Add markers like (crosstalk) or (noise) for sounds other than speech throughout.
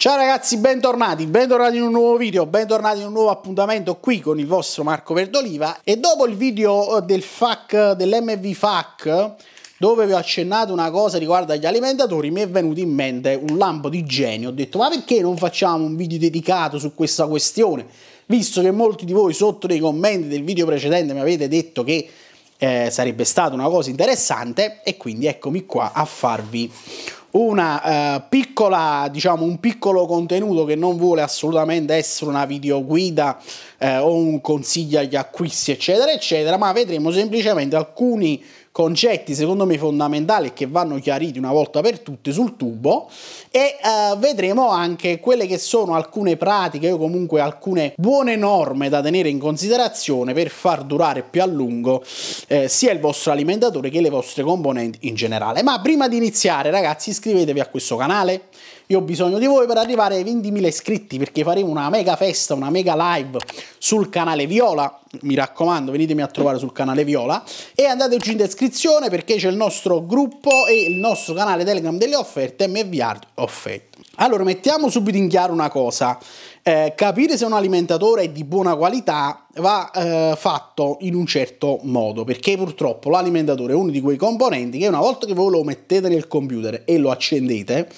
Ciao ragazzi, bentornati, bentornati in un nuovo video, bentornati in un nuovo appuntamento qui con il vostro Marco Verdoliva e dopo il video eh, del FAC, dell'MV FAC, dove vi ho accennato una cosa riguardo agli alimentatori, mi è venuto in mente un lampo di genio, ho detto ma perché non facciamo un video dedicato su questa questione? Visto che molti di voi sotto nei commenti del video precedente mi avete detto che eh, sarebbe stata una cosa interessante e quindi eccomi qua a farvi una eh, piccola, diciamo, un piccolo contenuto che non vuole assolutamente essere una videoguida eh, o un consiglio agli acquisti, eccetera, eccetera, ma vedremo semplicemente alcuni concetti secondo me fondamentali che vanno chiariti una volta per tutte sul tubo e eh, vedremo anche quelle che sono alcune pratiche o comunque alcune buone norme da tenere in considerazione per far durare più a lungo eh, sia il vostro alimentatore che le vostre componenti in generale. Ma prima di iniziare ragazzi iscrivetevi a questo canale io ho bisogno di voi per arrivare ai 20.000 iscritti perché faremo una mega festa, una mega live sul canale Viola. Mi raccomando, venitemi a trovare sul canale Viola e andateci in descrizione perché c'è il nostro gruppo e il nostro canale Telegram delle offerte MVR Offerte. Allora, mettiamo subito in chiaro una cosa. Eh, capire se un alimentatore è di buona qualità va eh, fatto in un certo modo, perché purtroppo l'alimentatore è uno di quei componenti che una volta che voi lo mettete nel computer e lo accendete,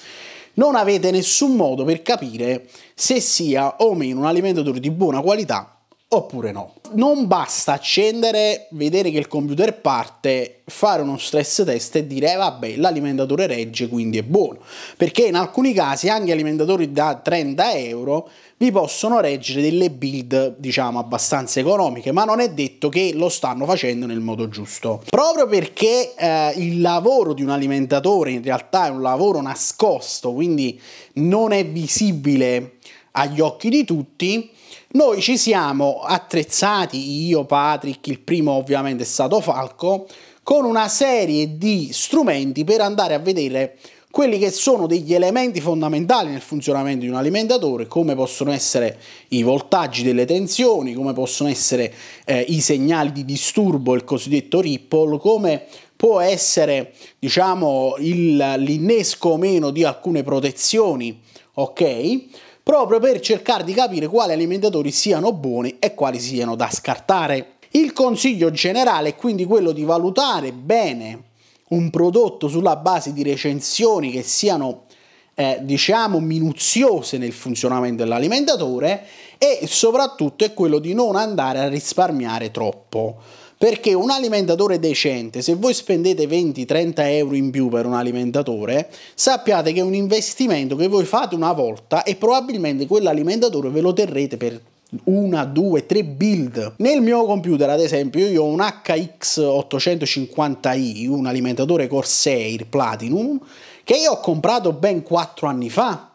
non avete nessun modo per capire se sia o meno un alimentatore di buona qualità oppure no. Non basta accendere, vedere che il computer parte, fare uno stress test e dire eh, vabbè l'alimentatore regge quindi è buono, perché in alcuni casi anche alimentatori da 30 euro vi possono reggere delle build diciamo abbastanza economiche, ma non è detto che lo stanno facendo nel modo giusto. Proprio perché eh, il lavoro di un alimentatore in realtà è un lavoro nascosto, quindi non è visibile agli occhi di tutti, noi ci siamo attrezzati, io, Patrick, il primo ovviamente è stato Falco, con una serie di strumenti per andare a vedere quelli che sono degli elementi fondamentali nel funzionamento di un alimentatore, come possono essere i voltaggi delle tensioni, come possono essere eh, i segnali di disturbo, il cosiddetto ripple, come può essere diciamo, l'innesco o meno di alcune protezioni, ok? proprio per cercare di capire quali alimentatori siano buoni e quali siano da scartare. Il consiglio generale è quindi quello di valutare bene un prodotto sulla base di recensioni che siano eh, diciamo minuziose nel funzionamento dell'alimentatore e soprattutto è quello di non andare a risparmiare troppo. Perché un alimentatore decente, se voi spendete 20-30 euro in più per un alimentatore, sappiate che è un investimento che voi fate una volta e probabilmente quell'alimentatore ve lo terrete per una, due, tre build. Nel mio computer, ad esempio, io ho un HX850i, un alimentatore Corsair Platinum, che io ho comprato ben 4 anni fa.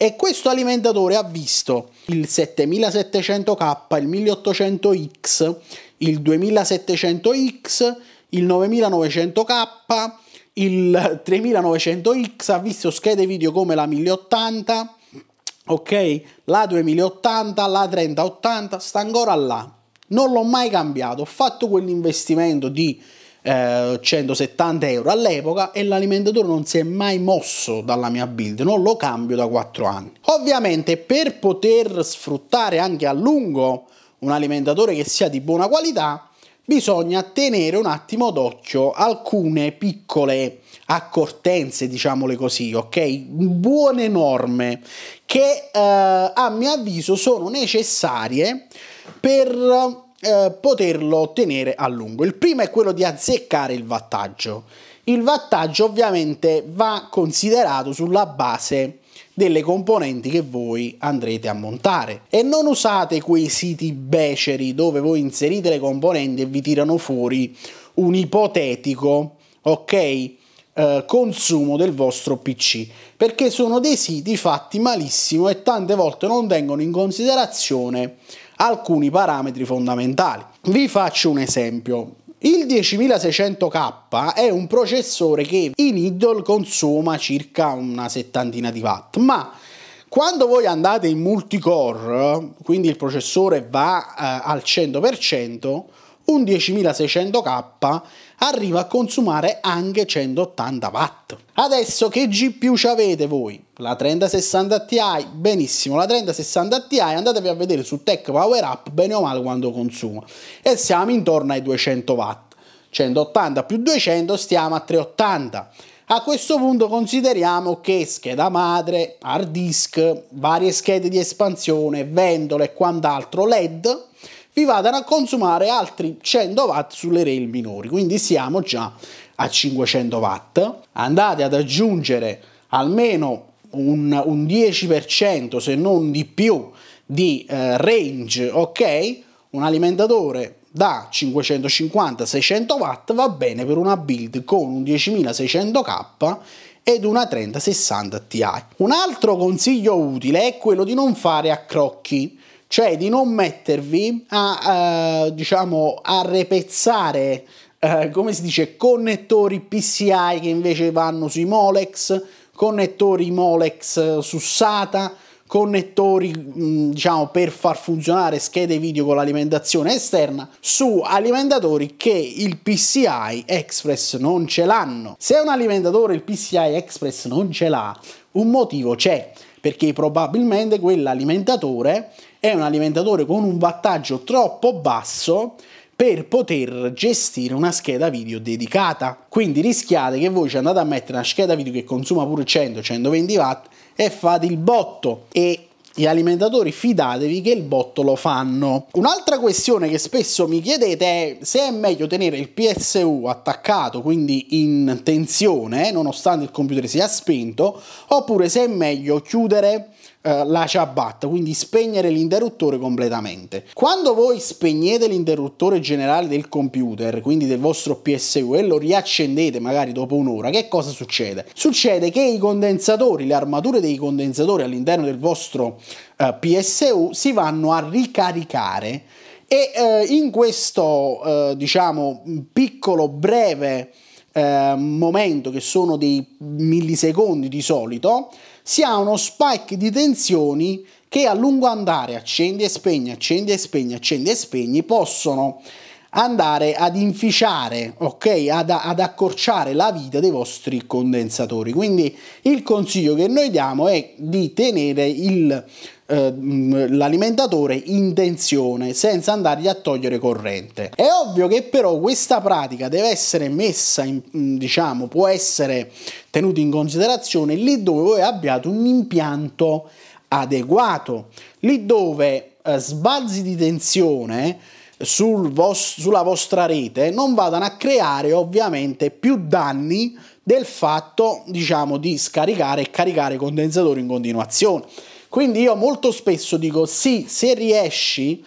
E questo alimentatore ha visto il 7700K, il 1800X il 2700X, il 9900K, il 3900X ha visto schede video come la 1080, ok? La 2080, la 3080, sta ancora là. Non l'ho mai cambiato, ho fatto quell'investimento di eh, 170 euro all'epoca e l'alimentatore non si è mai mosso dalla mia build, non lo cambio da 4 anni. Ovviamente per poter sfruttare anche a lungo un alimentatore che sia di buona qualità, bisogna tenere un attimo d'occhio alcune piccole accortenze, diciamole così, ok? Buone norme che eh, a mio avviso sono necessarie per eh, poterlo tenere a lungo. Il primo è quello di azzeccare il wattaggio. Il wattaggio ovviamente va considerato sulla base delle componenti che voi andrete a montare. E non usate quei siti beceri dove voi inserite le componenti e vi tirano fuori un ipotetico, ok? Eh, consumo del vostro PC perché sono dei siti fatti malissimo e tante volte non tengono in considerazione alcuni parametri fondamentali. Vi faccio un esempio. Il 10600K è un processore che in idle consuma circa una settantina di watt, ma quando voi andate in multicore, quindi il processore va eh, al 100%, un 10600K arriva a consumare anche 180 watt. Adesso che GPU ci avete voi? La 3060 Ti, benissimo, la 3060 Ti andatevi a vedere su Tech Power Up bene o male quando consuma e siamo intorno ai 200 watt. 180 più 200 stiamo a 380. A questo punto consideriamo che scheda madre, hard disk, varie schede di espansione, ventole e quant'altro, LED vi vadano a consumare altri 100 watt sulle rail minori, quindi siamo già a 500 watt. Andate ad aggiungere almeno un, un 10% se non di più di eh, range, ok? Un alimentatore da 550-600 watt va bene per una build con un 10600K ed una 3060 Ti. Un altro consiglio utile è quello di non fare a crocchi cioè di non mettervi a, uh, diciamo, a repezzare, uh, come si dice, connettori PCI che invece vanno sui Molex, connettori Molex eh, su SATA, connettori mh, mm, diciamo per far funzionare schede video con l'alimentazione esterna su alimentatori che il PCI Express non ce l'hanno. Se un alimentatore il PCI Express non ce l'ha, un motivo c'è perché probabilmente quell'alimentatore è un alimentatore con un wattaggio troppo basso per poter gestire una scheda video dedicata. Quindi rischiate che voi ci andate a mettere una scheda video che consuma pure 100-120 watt e fate il botto e gli alimentatori fidatevi che il botto lo fanno. Un'altra questione che spesso mi chiedete è se è meglio tenere il PSU attaccato, quindi in tensione, nonostante il computer sia spento, oppure se è meglio chiudere eh, la ciabatta, quindi spegnere l'interruttore completamente. Quando voi spegnete l'interruttore generale del computer, quindi del vostro PSU, e lo riaccendete magari dopo un'ora, che cosa succede? Succede che i condensatori, le armature dei condensatori all'interno del vostro eh, PSU si vanno a ricaricare e eh, in questo, eh, diciamo, piccolo, breve eh, momento che sono dei millisecondi di solito, si ha uno spike di tensioni che a lungo andare accendi e spegni, accendi e spegni, accendi e spegni, possono andare ad inficiare, ok, ad, ad, accorciare la vita dei vostri condensatori. Quindi il consiglio che noi diamo è di tenere il, eh, l'alimentatore in tensione senza andargli a togliere corrente. È ovvio che però questa pratica deve essere messa, in, mm, diciamo, può essere tenuta in considerazione lì dove voi abbiate un impianto adeguato, lì dove eh, sbalzi di tensione sul vos- sulla vostra rete non vadano a creare ovviamente più danni del fatto diciamo di scaricare e caricare i condensatori in continuazione quindi io molto spesso dico sì se riesci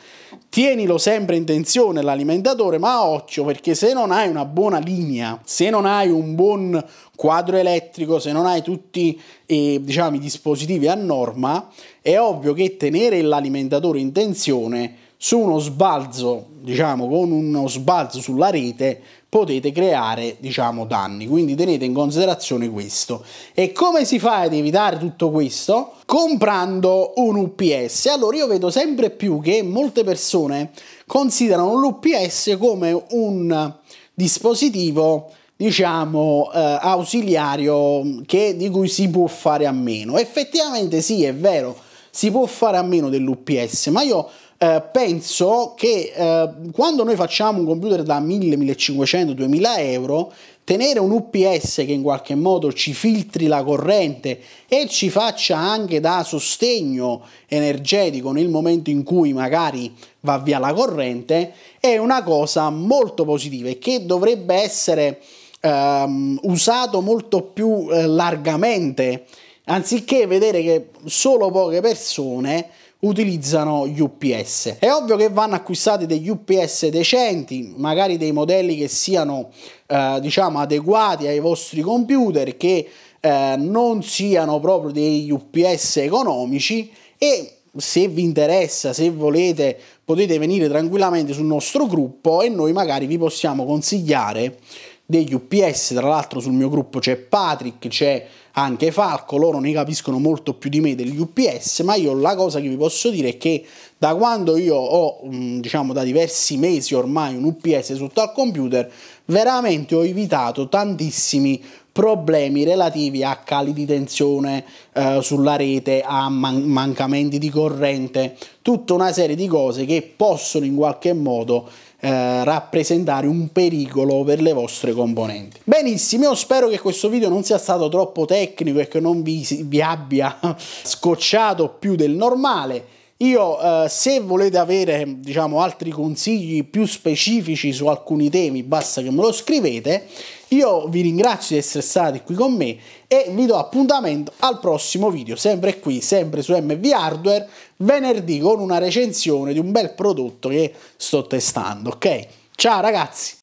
tienilo sempre in tensione l'alimentatore ma occhio perché se non hai una buona linea se non hai un buon quadro elettrico se non hai tutti eh, diciamo, i dispositivi a norma è ovvio che tenere l'alimentatore in tensione su uno sbalzo, diciamo, con uno sbalzo sulla rete potete creare, diciamo, danni. Quindi tenete in considerazione questo. E come si fa ad evitare tutto questo? Comprando un UPS. Allora io vedo sempre più che molte persone considerano l'UPS come un dispositivo diciamo eh, ausiliario che, di cui si può fare a meno effettivamente sì è vero si può fare a meno dell'UPS ma io eh, penso che eh, quando noi facciamo un computer da 1000, 1500, 2000 euro, tenere un UPS che in qualche modo ci filtri la corrente e ci faccia anche da sostegno energetico nel momento in cui magari va via la corrente è una cosa molto positiva e che dovrebbe essere ehm, usato molto più eh, largamente anziché vedere che solo poche persone utilizzano UPS. È ovvio che vanno acquistati degli UPS decenti, magari dei modelli che siano eh, diciamo adeguati ai vostri computer, che eh, non siano proprio degli UPS economici e se vi interessa, se volete, potete venire tranquillamente sul nostro gruppo e noi magari vi possiamo consigliare degli UPS, tra l'altro sul mio gruppo c'è Patrick, c'è anche Falco, loro ne capiscono molto più di me degli UPS, ma io la cosa che vi posso dire è che da quando io ho, mm, diciamo da diversi mesi ormai un UPS sotto al computer, veramente ho evitato tantissimi problemi relativi a cali di tensione eh, sulla rete, a man mancamenti di corrente, tutta una serie di cose che possono in qualche modo eh, rappresentare un pericolo per le vostre componenti. Benissimo, io spero che questo video non sia stato troppo tecnico e che non vi, vi abbia (laughs) scocciato più del normale. Io eh, se volete avere diciamo, altri consigli più specifici su alcuni temi basta che me lo scrivete. Io vi ringrazio di essere stati qui con me e vi do appuntamento al prossimo video, sempre qui, sempre su MV Hardware, venerdì con una recensione di un bel prodotto che sto testando, ok? Ciao ragazzi!